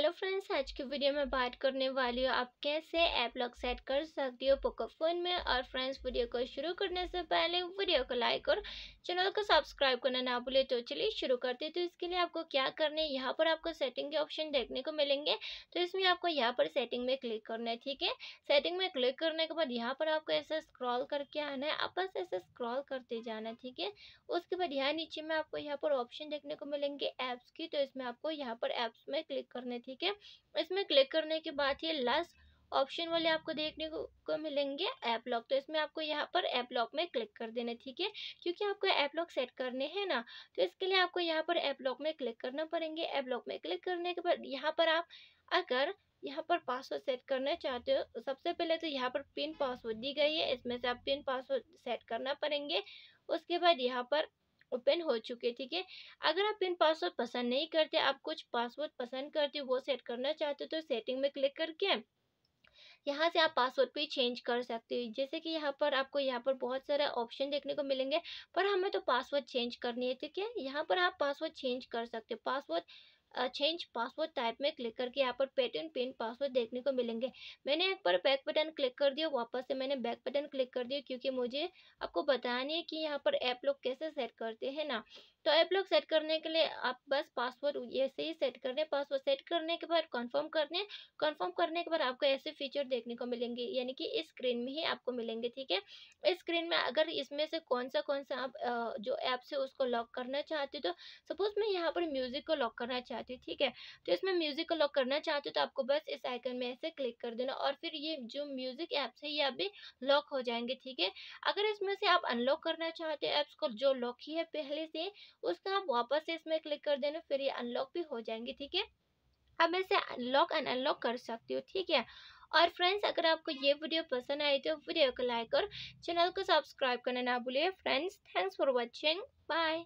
hello friends आज की video में बात करने वाली हूँ आप कैसे ऐप लॉक सेट कर सकती हो पोको फोन में और फ्रेंड्स वीडियो को शुरू करने से पहले वीडियो को लाइक और चैनल को सब्सक्राइब करना ना भूले तो चलिए शुरू करते तो इसके लिए आपको क्या करना है यहाँ पर आपको सेटिंग के ऑप्शन देखने को मिलेंगे तो इसमें आपको यहाँ पर सेटिंग में क्लिक करना है ठीक है सेटिंग में क्लिक करने के बाद यहाँ पर आपको ऐसे स्क्रॉल करके आना है आप बस ऐसे स्क्रॉल करते जाना ठीक है उसके बाद यहाँ नीचे में आपको यहाँ पर ऑप्शन देखने को मिलेंगे ऐप्स की तो इसमें आपको यहाँ पर ऐप्स में क्लिक करना है ठीक है इसमें क्लिक करने के बाद ये लास्ट ऑप्शन वाले आपको देखने को, को मिलेंगे ऐप लॉक तो इसमें आपको यहाँ पर ऐप लॉक में क्लिक कर देना ठीक है क्योंकि आपको ऐप लॉक सेट करने हैं ना तो इसके लिए आपको यहाँ पर ऐप लॉक में क्लिक करना पड़ेंगे ऐप लॉक में क्लिक करने के बाद यहाँ पर आप अगर यहाँ पर पासवर्ड सेट करना चाहते हो तो सबसे पहले तो यहाँ पर पिन पासवर्ड दी गई है इसमें से आप पिन पासवर्ड सेट करना पड़ेंगे उसके बाद यहाँ पर ओपन हो चुके ठीक है अगर आप पिन पासवर्ड पसंद नहीं करते आप कुछ पासवर्ड पसंद करते वो सेट करना चाहते हो तो सेटिंग में क्लिक करके यहाँ से आप पासवर्ड भी चेंज कर सकते हो जैसे कि यहाँ पर आपको यहाँ पर बहुत सारे ऑप्शन देखने को मिलेंगे पर हमें तो पासवर्ड चेंज करनी है ठीक है यहाँ पर आप पासवर्ड चेंज कर सकते हो पासवर्ड चेंज पासवर्ड टाइप में क्लिक करके यहाँ पर पैटर्न पिन पासवर्ड देखने को मिलेंगे मैंने एक बार बैक बटन क्लिक कर दिया वापस से मैंने बैक बटन क्लिक कर दिया क्योंकि मुझे आपको बतानी है कि यहाँ पर ऐप लोग कैसे सेट करते हैं ना तो ऐप लॉक सेट करने के लिए आप बस पासवर्ड ऐसे ही सेट कर दें पासवर्ड सेट करने के बाद कंफर्म कर दें कंफर्म करने के बाद आपको ऐसे फीचर देखने को मिलेंगे यानी कि इस स्क्रीन में ही आपको मिलेंगे ठीक है इस स्क्रीन में अगर इसमें से कौन सा कौन सा आप जो ऐप से उसको लॉक करना चाहते हो तो सपोज मैं यहाँ पर म्यूज़िक को लॉक करना चाहती हूँ ठीक है तो इसमें म्यूज़िक को लॉक करना चाहते हो तो आपको बस इस आइकन में ऐसे क्लिक कर देना और फिर ये जो म्यूज़िक ऐप्स है ये अभी लॉक हो जाएंगे ठीक है अगर इसमें से आप अनलॉक करना चाहते हो ऐप्स को जो लॉक ही है पहले से उसका आप वापस से इसमें क्लिक कर देना फिर ये अनलॉक भी हो जाएंगे ठीक है अब इसे अनलॉक एंड अनलॉक कर सकती हूँ ठीक है और फ्रेंड्स अगर आपको ये वीडियो पसंद आई तो वीडियो को लाइक और चैनल को सब्सक्राइब करना ना भूलिए friends thanks for watching bye